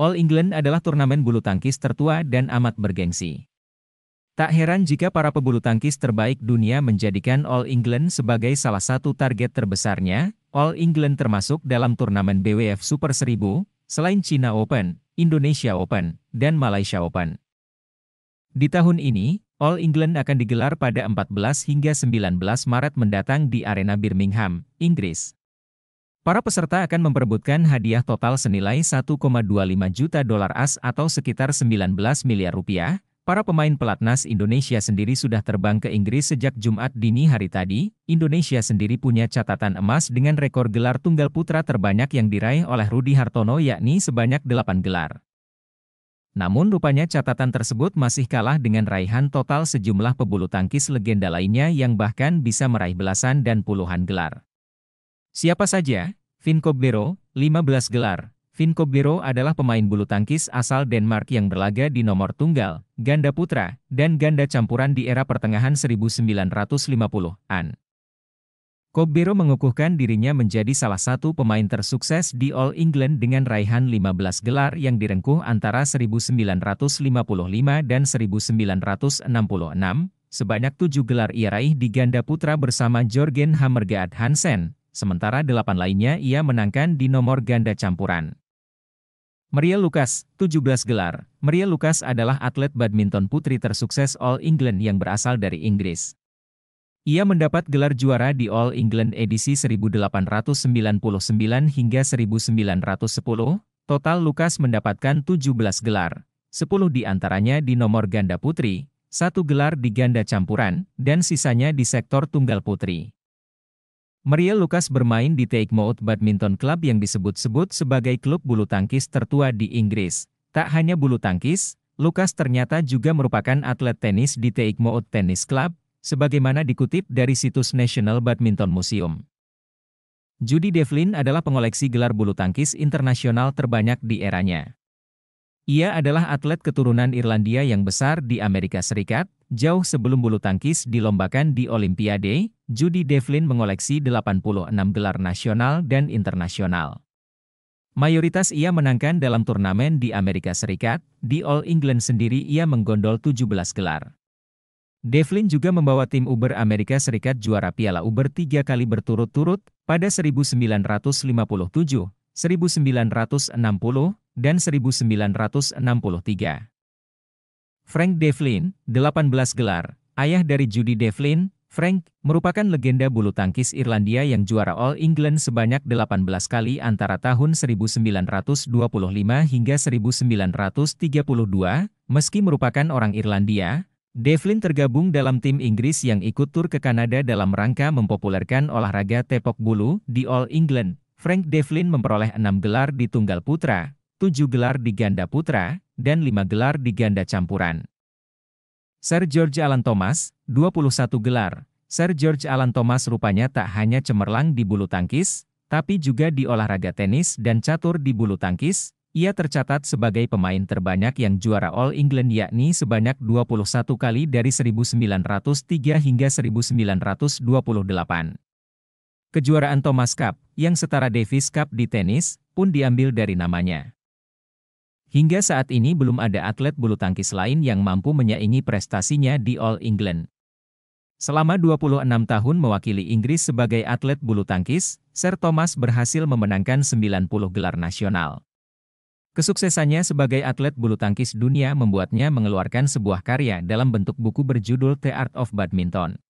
All England adalah turnamen bulu tangkis tertua dan amat bergengsi. Tak heran jika para pebulu tangkis terbaik dunia menjadikan All England sebagai salah satu target terbesarnya. All England termasuk dalam turnamen BWF Super 1000, selain China Open, Indonesia Open, dan Malaysia Open. Di tahun ini, All England akan digelar pada 14 hingga 19 Maret mendatang di Arena Birmingham, Inggris. Para peserta akan memperebutkan hadiah total senilai 1,25 juta dolar AS atau sekitar 19 miliar rupiah. Para pemain pelatnas Indonesia sendiri sudah terbang ke Inggris sejak Jumat dini hari tadi. Indonesia sendiri punya catatan emas dengan rekor gelar tunggal putra terbanyak yang diraih oleh Rudi Hartono yakni sebanyak 8 gelar. Namun rupanya catatan tersebut masih kalah dengan raihan total sejumlah pebulu tangkis legenda lainnya yang bahkan bisa meraih belasan dan puluhan gelar. Siapa saja? Vinko Blero, 15 gelar. Vinko Blero adalah pemain bulu tangkis asal Denmark yang berlaga di nomor tunggal, ganda putra, dan ganda campuran di era pertengahan 1950-an. Kobero mengukuhkan dirinya menjadi salah satu pemain tersukses di All England dengan raihan 15 gelar yang direngkuh antara 1955 dan 1966. Sebanyak tujuh gelar ia raih di ganda putra bersama Jorgen Hammergaard Hansen, sementara delapan lainnya ia menangkan di nomor ganda campuran. Maria Lucas, 17 gelar. Maria Lucas adalah atlet badminton putri tersukses All England yang berasal dari Inggris. Ia mendapat gelar juara di All England edisi 1899 hingga 1910. Total Lucas mendapatkan 17 gelar, 10 di antaranya di nomor ganda putri, satu gelar di ganda campuran, dan sisanya di sektor tunggal putri. Maria Lukas bermain di Teichmouth Badminton Club yang disebut-sebut sebagai klub bulu tangkis tertua di Inggris. Tak hanya bulu tangkis, Lukas ternyata juga merupakan atlet tenis di Teichmouth Tennis Club, sebagaimana dikutip dari situs National Badminton Museum. Judy Devlin adalah pengoleksi gelar bulu tangkis internasional terbanyak di eranya. Ia adalah atlet keturunan Irlandia yang besar di Amerika Serikat, jauh sebelum bulu tangkis dilombakan di Olimpiade, Judy Devlin mengoleksi 86 gelar nasional dan internasional. Mayoritas ia menangkan dalam turnamen di Amerika Serikat, di All England sendiri ia menggondol 17 gelar. Devlin juga membawa tim Uber Amerika Serikat juara Piala Uber tiga kali berturut-turut pada 1957, 1960, dan 1963. Frank Devlin, 18 gelar, ayah dari Judy Devlin, Frank merupakan legenda bulu tangkis Irlandia yang juara All England sebanyak 18 kali antara tahun 1925 hingga 1932, meski merupakan orang Irlandia, Devlin tergabung dalam tim Inggris yang ikut tur ke Kanada dalam rangka mempopulerkan olahraga tepok bulu di All England. Frank Devlin memperoleh 6 gelar di tunggal putra, 7 gelar di ganda putra, dan 5 gelar di ganda campuran. Sir George Alan Thomas, 21 gelar. Sir George Alan Thomas rupanya tak hanya cemerlang di bulu tangkis, tapi juga di olahraga tenis dan catur di bulu tangkis. Ia tercatat sebagai pemain terbanyak yang juara All England yakni sebanyak 21 kali dari 1903 hingga 1928. Kejuaraan Thomas Cup, yang setara Davis Cup di tenis, pun diambil dari namanya. Hingga saat ini belum ada atlet bulu tangkis lain yang mampu menyaingi prestasinya di All England. Selama 26 tahun mewakili Inggris sebagai atlet bulu tangkis, Sir Thomas berhasil memenangkan 90 gelar nasional. Kesuksesannya sebagai atlet bulu tangkis dunia membuatnya mengeluarkan sebuah karya dalam bentuk buku berjudul The Art of Badminton.